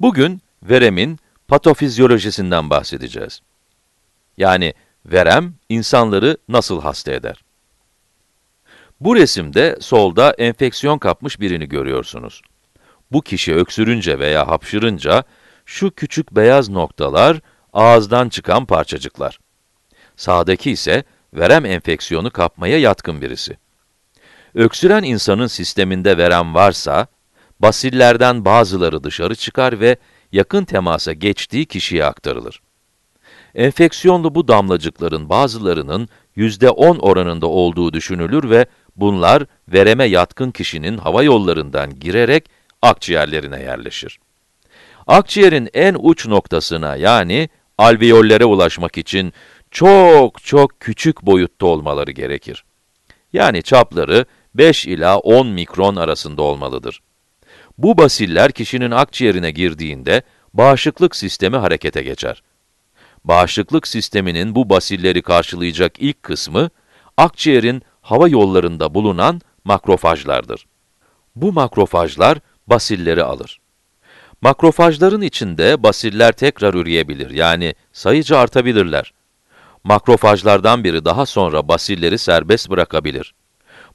Bugün veremin patofizyolojisinden bahsedeceğiz. Yani verem insanları nasıl hasta eder? Bu resimde solda enfeksiyon kapmış birini görüyorsunuz. Bu kişi öksürünce veya hapşırınca şu küçük beyaz noktalar ağızdan çıkan parçacıklar. Sağdaki ise verem enfeksiyonu kapmaya yatkın birisi. Öksüren insanın sisteminde verem varsa, basillerden bazıları dışarı çıkar ve yakın temasa geçtiği kişiye aktarılır. Enfeksiyonlu bu damlacıkların bazılarının %10 oranında olduğu düşünülür ve bunlar vereme yatkın kişinin hava yollarından girerek akciğerlerine yerleşir. Akciğerin en uç noktasına yani alveollere ulaşmak için çok çok küçük boyutta olmaları gerekir. Yani çapları 5 ila 10 mikron arasında olmalıdır. Bu basiller kişinin akciğerine girdiğinde bağışıklık sistemi harekete geçer. Bağışıklık sisteminin bu basilleri karşılayacak ilk kısmı, akciğerin hava yollarında bulunan makrofajlardır. Bu makrofajlar basilleri alır. Makrofajların içinde basiller tekrar üreyebilir, yani sayıca artabilirler. Makrofajlardan biri daha sonra basilleri serbest bırakabilir.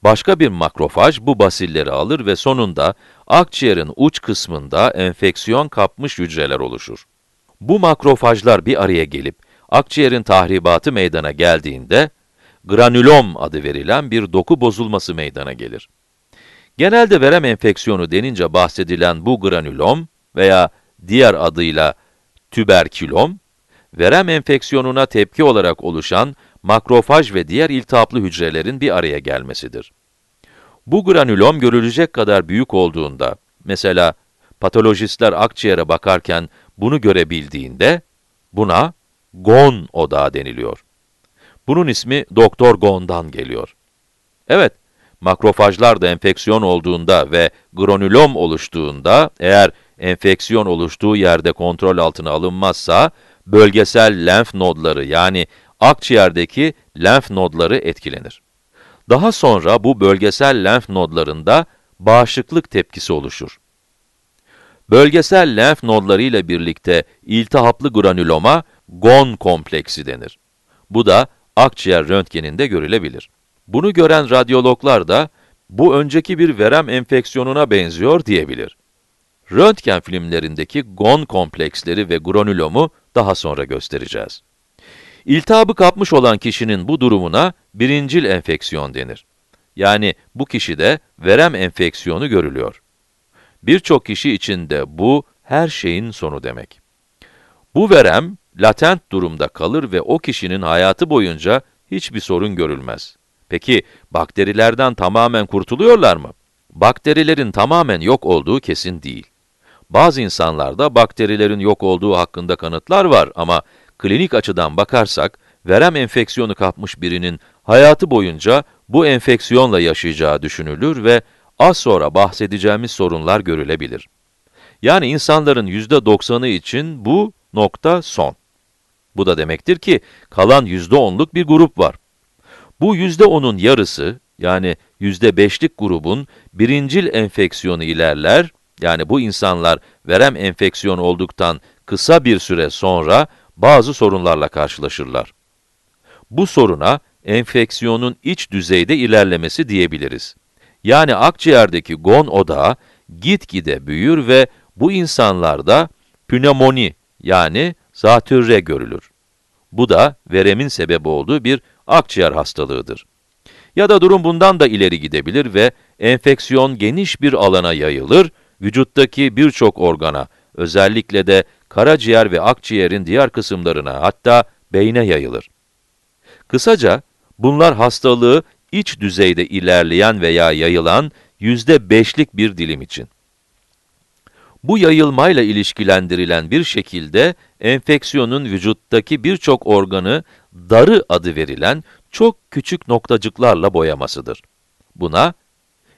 Başka bir makrofaj bu basilleri alır ve sonunda akciğerin uç kısmında enfeksiyon kapmış hücreler oluşur. Bu makrofajlar bir araya gelip akciğerin tahribatı meydana geldiğinde granülom adı verilen bir doku bozulması meydana gelir. Genelde verem enfeksiyonu denince bahsedilen bu granülom veya diğer adıyla tüberkülom, verem enfeksiyonuna tepki olarak oluşan makrofaj ve diğer iltihaplı hücrelerin bir araya gelmesidir. Bu granülom görülecek kadar büyük olduğunda, mesela patolojistler akciğere bakarken bunu görebildiğinde, buna gon odağı deniliyor. Bunun ismi Doktor Gon'dan geliyor. Evet, makrofajlar da enfeksiyon olduğunda ve granülom oluştuğunda, eğer enfeksiyon oluştuğu yerde kontrol altına alınmazsa, bölgesel lenf nodları yani akciğerdeki lenf nodları etkilenir. Daha sonra bu bölgesel lenf nodlarında bağışıklık tepkisi oluşur. Bölgesel lenf nodları ile birlikte iltihaplı granüloma GON kompleksi denir. Bu da akciğer röntgeninde görülebilir. Bunu gören radyologlar da bu önceki bir verem enfeksiyonuna benziyor diyebilir. Röntgen filmlerindeki GON kompleksleri ve granülomu daha sonra göstereceğiz. İltihabı kapmış olan kişinin bu durumuna birincil enfeksiyon denir. Yani bu kişide verem enfeksiyonu görülüyor. Birçok kişi için de bu her şeyin sonu demek. Bu verem latent durumda kalır ve o kişinin hayatı boyunca hiçbir sorun görülmez. Peki bakterilerden tamamen kurtuluyorlar mı? Bakterilerin tamamen yok olduğu kesin değil. Bazı insanlarda bakterilerin yok olduğu hakkında kanıtlar var ama Klinik açıdan bakarsak, verem enfeksiyonu kapmış birinin hayatı boyunca bu enfeksiyonla yaşayacağı düşünülür ve az sonra bahsedeceğimiz sorunlar görülebilir. Yani insanların %90'ı için bu nokta son. Bu da demektir ki kalan %10'luk bir grup var. Bu %10'un yarısı yani %5'lik grubun birincil enfeksiyonu ilerler, yani bu insanlar verem enfeksiyon olduktan kısa bir süre sonra bazı sorunlarla karşılaşırlar. Bu soruna enfeksiyonun iç düzeyde ilerlemesi diyebiliriz. Yani akciğerdeki gon odağı gitgide büyür ve bu insanlarda pnömoni yani zatürre görülür. Bu da veremin sebebi olduğu bir akciğer hastalığıdır. Ya da durum bundan da ileri gidebilir ve enfeksiyon geniş bir alana yayılır, vücuttaki birçok organa, özellikle de karaciğer ve akciğerin diğer kısımlarına hatta beyne yayılır. Kısaca, bunlar hastalığı iç düzeyde ilerleyen veya yayılan yüzde beşlik bir dilim için. Bu yayılmayla ilişkilendirilen bir şekilde enfeksiyonun vücuttaki birçok organı darı adı verilen çok küçük noktacıklarla boyamasıdır. Buna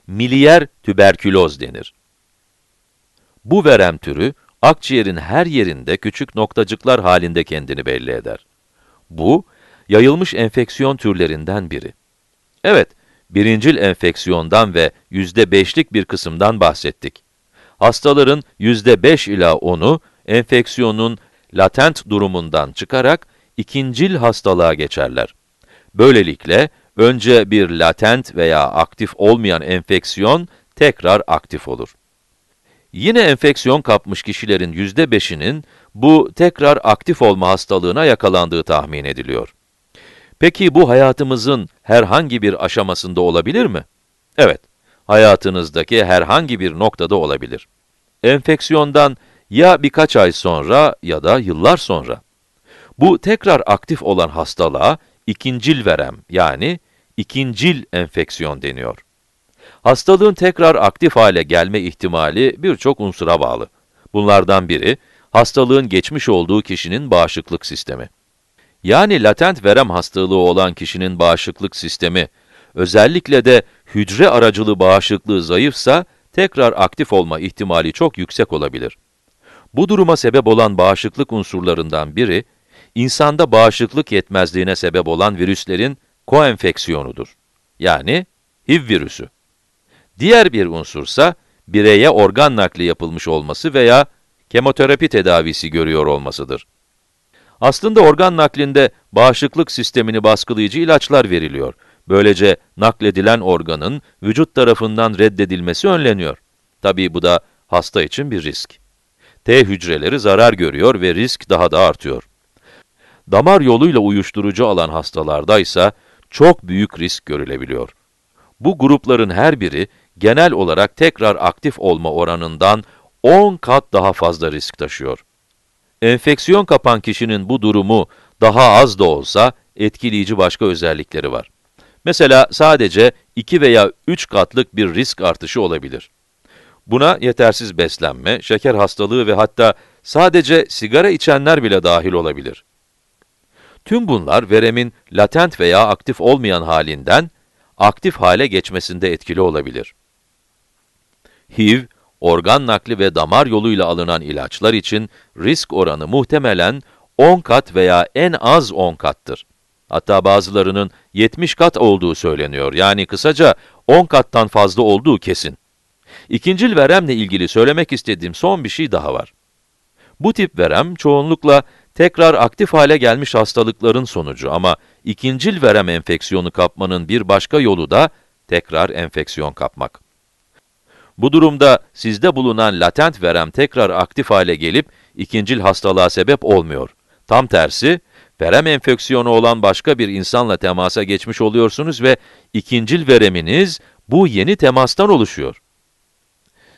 milyer tüberküloz denir. Bu verem türü akciğerin her yerinde küçük noktacıklar halinde kendini belli eder. Bu, yayılmış enfeksiyon türlerinden biri. Evet, birincil enfeksiyondan ve yüzde beşlik bir kısımdan bahsettik. Hastaların yüzde beş ila onu enfeksiyonun latent durumundan çıkarak ikincil hastalığa geçerler. Böylelikle önce bir latent veya aktif olmayan enfeksiyon tekrar aktif olur. Yine enfeksiyon kapmış kişilerin yüzde beşinin bu tekrar aktif olma hastalığına yakalandığı tahmin ediliyor. Peki bu hayatımızın herhangi bir aşamasında olabilir mi? Evet, hayatınızdaki herhangi bir noktada olabilir. Enfeksiyondan ya birkaç ay sonra ya da yıllar sonra. Bu tekrar aktif olan hastalığa ikincil verem yani ikincil enfeksiyon deniyor. Hastalığın tekrar aktif hale gelme ihtimali birçok unsura bağlı. Bunlardan biri, hastalığın geçmiş olduğu kişinin bağışıklık sistemi. Yani latent verem hastalığı olan kişinin bağışıklık sistemi, özellikle de hücre aracılı bağışıklığı zayıfsa, tekrar aktif olma ihtimali çok yüksek olabilir. Bu duruma sebep olan bağışıklık unsurlarından biri, insanda bağışıklık yetmezliğine sebep olan virüslerin koenfeksiyonudur. Yani HIV virüsü. Diğer bir unsursa, bireye organ nakli yapılmış olması veya kemoterapi tedavisi görüyor olmasıdır. Aslında organ naklinde bağışıklık sistemini baskılayıcı ilaçlar veriliyor. Böylece nakledilen organın vücut tarafından reddedilmesi önleniyor. Tabii bu da hasta için bir risk. T hücreleri zarar görüyor ve risk daha da artıyor. Damar yoluyla uyuşturucu alan hastalarda ise çok büyük risk görülebiliyor. Bu grupların her biri genel olarak tekrar aktif olma oranından 10 kat daha fazla risk taşıyor. Enfeksiyon kapan kişinin bu durumu daha az da olsa etkileyici başka özellikleri var. Mesela sadece 2 veya 3 katlık bir risk artışı olabilir. Buna yetersiz beslenme, şeker hastalığı ve hatta sadece sigara içenler bile dahil olabilir. Tüm bunlar veremin latent veya aktif olmayan halinden aktif hale geçmesinde etkili olabilir. HIV, organ nakli ve damar yoluyla alınan ilaçlar için risk oranı muhtemelen 10 kat veya en az 10 kattır. Hatta bazılarının 70 kat olduğu söyleniyor. Yani kısaca 10 kattan fazla olduğu kesin. İkincil veremle ilgili söylemek istediğim son bir şey daha var. Bu tip verem çoğunlukla tekrar aktif hale gelmiş hastalıkların sonucu ama ikincil verem enfeksiyonu kapmanın bir başka yolu da tekrar enfeksiyon kapmak. Bu durumda sizde bulunan latent verem tekrar aktif hale gelip ikincil hastalığa sebep olmuyor. Tam tersi, verem enfeksiyonu olan başka bir insanla temasa geçmiş oluyorsunuz ve ikincil vereminiz bu yeni temastan oluşuyor.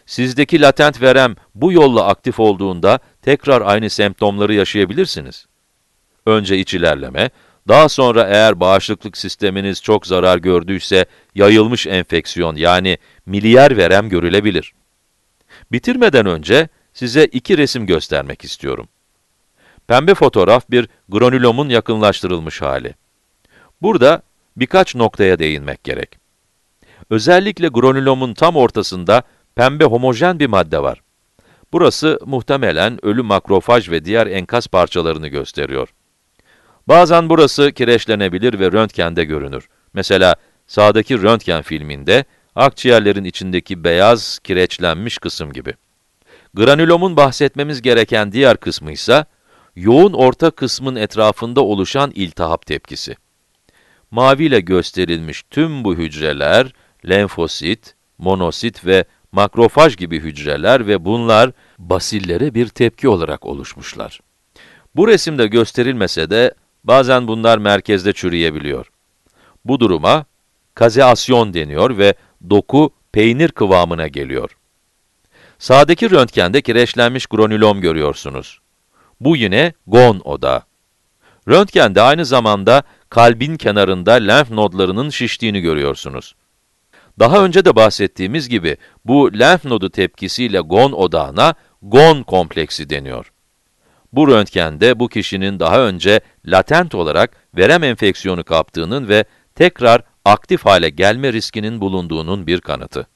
Sizdeki latent verem bu yolla aktif olduğunda tekrar aynı semptomları yaşayabilirsiniz. Önce iç ilerleme, daha sonra eğer bağışıklık sisteminiz çok zarar gördüyse yayılmış enfeksiyon yani milyar verem görülebilir. Bitirmeden önce size iki resim göstermek istiyorum. Pembe fotoğraf bir granülomun yakınlaştırılmış hali. Burada birkaç noktaya değinmek gerek. Özellikle granülomun tam ortasında pembe homojen bir madde var. Burası muhtemelen ölü makrofaj ve diğer enkaz parçalarını gösteriyor. Bazen burası kireçlenebilir ve röntgende görünür. Mesela sağdaki röntgen filminde akciğerlerin içindeki beyaz kireçlenmiş kısım gibi. Granülomun bahsetmemiz gereken diğer kısmı ise yoğun orta kısmın etrafında oluşan iltihap tepkisi. Maviyle gösterilmiş tüm bu hücreler lenfosit, monosit ve makrofaj gibi hücreler ve bunlar basillere bir tepki olarak oluşmuşlar. Bu resimde gösterilmese de Bazen bunlar merkezde çürüyebiliyor. Bu duruma kazeasyon deniyor ve doku peynir kıvamına geliyor. Sağdaki röntgende kireçlenmiş granülom görüyorsunuz. Bu yine gon oda. Röntgende aynı zamanda kalbin kenarında lenf nodlarının şiştiğini görüyorsunuz. Daha önce de bahsettiğimiz gibi bu lenf nodu tepkisiyle gon odağına gon kompleksi deniyor. Bu röntgende bu kişinin daha önce latent olarak verem enfeksiyonu kaptığının ve tekrar aktif hale gelme riskinin bulunduğunun bir kanıtı.